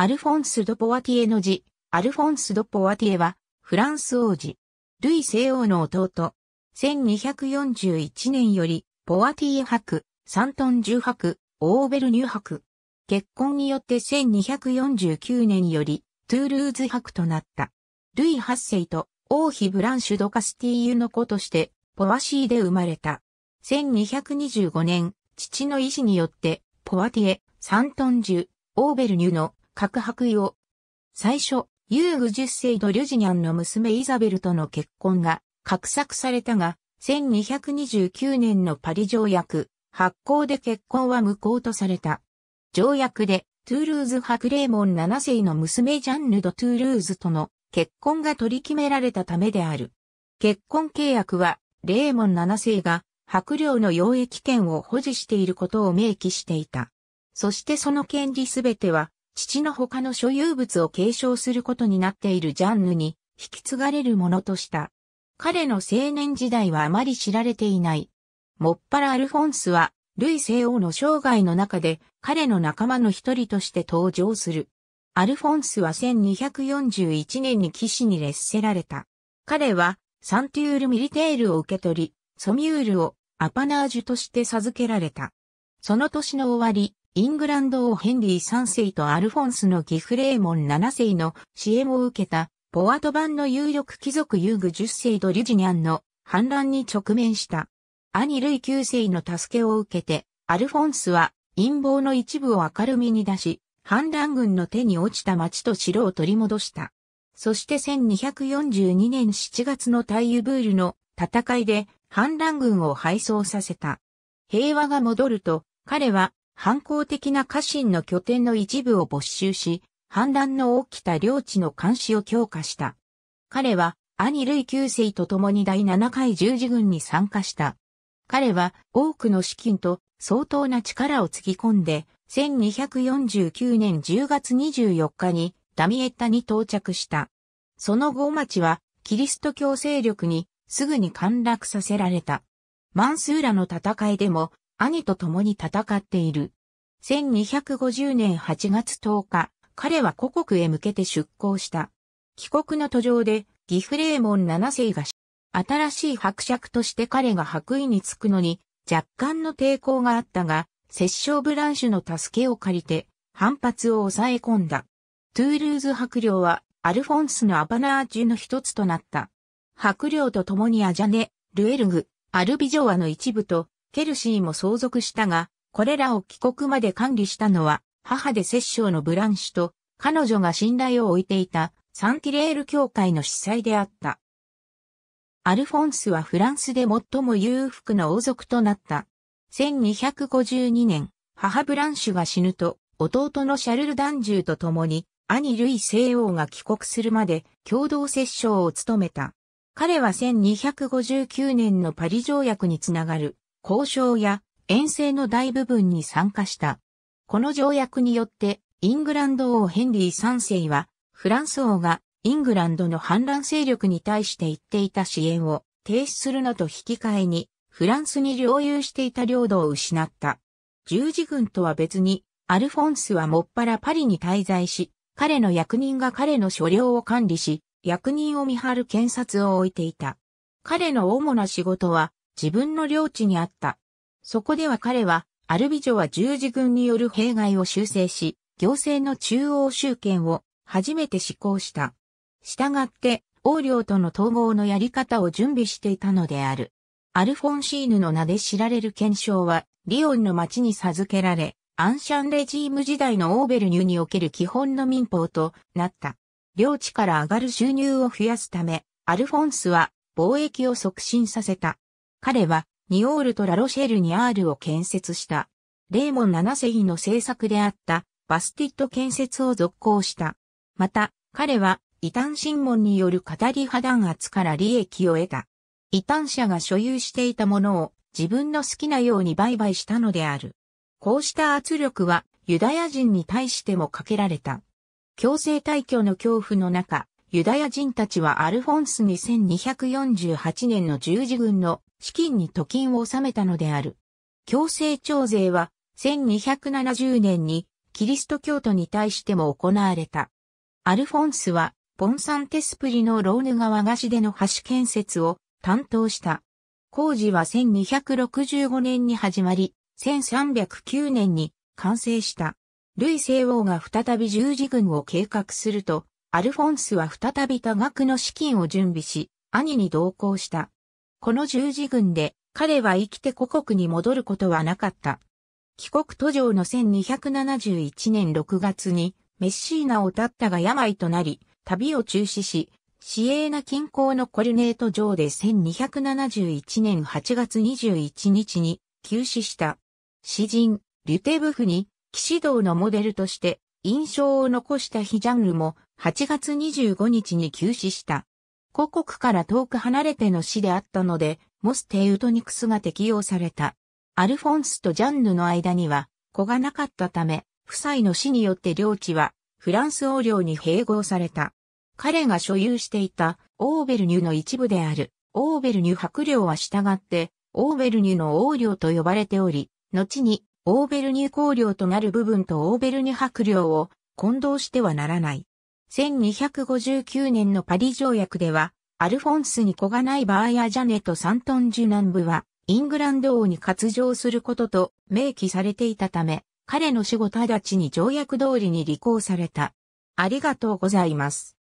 アルフォンス・ド・ポワティエの字、アルフォンス・ド・ポワティエは、フランス王子、ルイ西王の弟、1241年より、ポワティエ博、サントン重博、オーベルニュ博、結婚によって1249年より、トゥールーズ博となった。ルイ8世と王妃ブランシュ・ド・カスティーユの子として、ポワシーで生まれた。1225年、父の意志によって、ポワティエ、サントンジュ、オーベルニュの核白衣を。最初、ユーグ十世のリュジニャンの娘イザベルとの結婚が画策されたが、1229年のパリ条約、発行で結婚は無効とされた。条約で、トゥールーズ博レーモン7世の娘ジャンヌ・ド・トゥールーズとの結婚が取り決められたためである。結婚契約は、レーモン7世が白領の養液権を保持していることを明記していた。そしてその権利すべては、父の他の所有物を継承することになっているジャンヌに引き継がれるものとした。彼の青年時代はあまり知られていない。もっぱらアルフォンスは、ルイ西王の生涯の中で彼の仲間の一人として登場する。アルフォンスは1241年に騎士に列せられた。彼はサンテュール・ミリテールを受け取り、ソミュールをアパナージュとして授けられた。その年の終わり、イングランド王ヘンリー3世とアルフォンスのギフレーモン7世の支援を受けた、ポワト版の有力貴族遊具10世とリュジニャンの反乱に直面した。兄類9世の助けを受けて、アルフォンスは陰謀の一部を明るみに出し、反乱軍の手に落ちた町と城を取り戻した。そして1242年7月のタイユブールの戦いで反乱軍を敗走させた。平和が戻ると、彼は反抗的な家臣の拠点の一部を没収し、反乱の起きた領地の監視を強化した。彼は兄類九世と共に第7回十字軍に参加した。彼は多くの資金と相当な力をつぎ込んで、1249年10月24日にダミエッタに到着した。その後町はキリスト教勢力にすぐに陥落させられた。マンスーラの戦いでも兄と共に戦っている。1250年8月10日、彼は故国へ向けて出港した。帰国の途上で、ギフレーモン七世が、新しい伯爵として彼が白衣につくのに、若干の抵抗があったが、摂政ブランシュの助けを借りて、反発を抑え込んだ。トゥールーズ伯領は、アルフォンスのアバナージュの一つとなった。伯領と共にアジャネ、ルエルグ、アルビジョワの一部と、ケルシーも相続したが、これらを帰国まで管理したのは、母で摂政のブランシュと、彼女が信頼を置いていたサンティレール教会の司祭であった。アルフォンスはフランスで最も裕福な王族となった。1252年、母ブランシュが死ぬと、弟のシャルル・ダンジューと共に、兄ルイ西王が帰国するまで共同摂政を務めた。彼は1259年のパリ条約につながる交渉や遠征の大部分に参加した。この条約によって、イングランド王ヘンリー3世は、フランス王がイングランドの反乱勢力に対して言っていた支援を停止するのと引き換えに、フランスに領有していた領土を失った。十字軍とは別に、アルフォンスはもっぱらパリに滞在し、彼の役人が彼の所領を管理し、役人を見張る検察を置いていた。彼の主な仕事は、自分の領地にあった。そこでは彼は、アルビジョは十字軍による弊害を修正し、行政の中央集権を初めて施行した。従って、王領との統合のやり方を準備していたのである。アルフォンシーヌの名で知られる憲章は、リオンの町に授けられ、アンシャンレジーム時代のオーベルニュにおける基本の民法となった。領地から上がる収入を増やすため、アルフォンスは貿易を促進させた。彼はニオールとラロシェルにアールを建設した。レーモン7世の政策であったバスティット建設を続行した。また、彼は異端審問による語り破断圧から利益を得た。異端者が所有していたものを自分の好きなように売買したのである。こうした圧力はユダヤ人に対してもかけられた。強制退去の恐怖の中、ユダヤ人たちはアルフォンスに2 4 8年の十字軍の資金に貯金を納めたのである。強制徴税は1270年にキリスト教徒に対しても行われた。アルフォンスはポンサンテスプリのローヌ川菓子での橋建設を担当した。工事は1265年に始まり、1309年に完成した。ルイ西王が再び十字軍を計画すると、アルフォンスは再び多額の資金を準備し、兄に同行した。この十字軍で彼は生きて故国に戻ることはなかった。帰国途上の1271年6月にメッシーナを立ったが病となり、旅を中止し、市営な近郊のコルネート城で1271年8月21日に急死した。詩人、リュテブフに騎士道のモデルとして印象を残したヒジャンルも8月25日に急死した。故国から遠く離れての死であったので、モステウトニクスが適用された。アルフォンスとジャンヌの間には子がなかったため、夫妻の死によって領地はフランス王領に併合された。彼が所有していたオーベルニュの一部であるオーベルニュ白領は従ってオーベルニュの王領と呼ばれており、後にオーベルニュ公領となる部分とオーベルニュ白領を混同してはならない。1259年のパリ条約では、アルフォンスに子がないバーヤ・ジャネとサントンジュ南部は、イングランド王に割譲することと明記されていたため、彼の死後直ちに条約通りに履行された。ありがとうございます。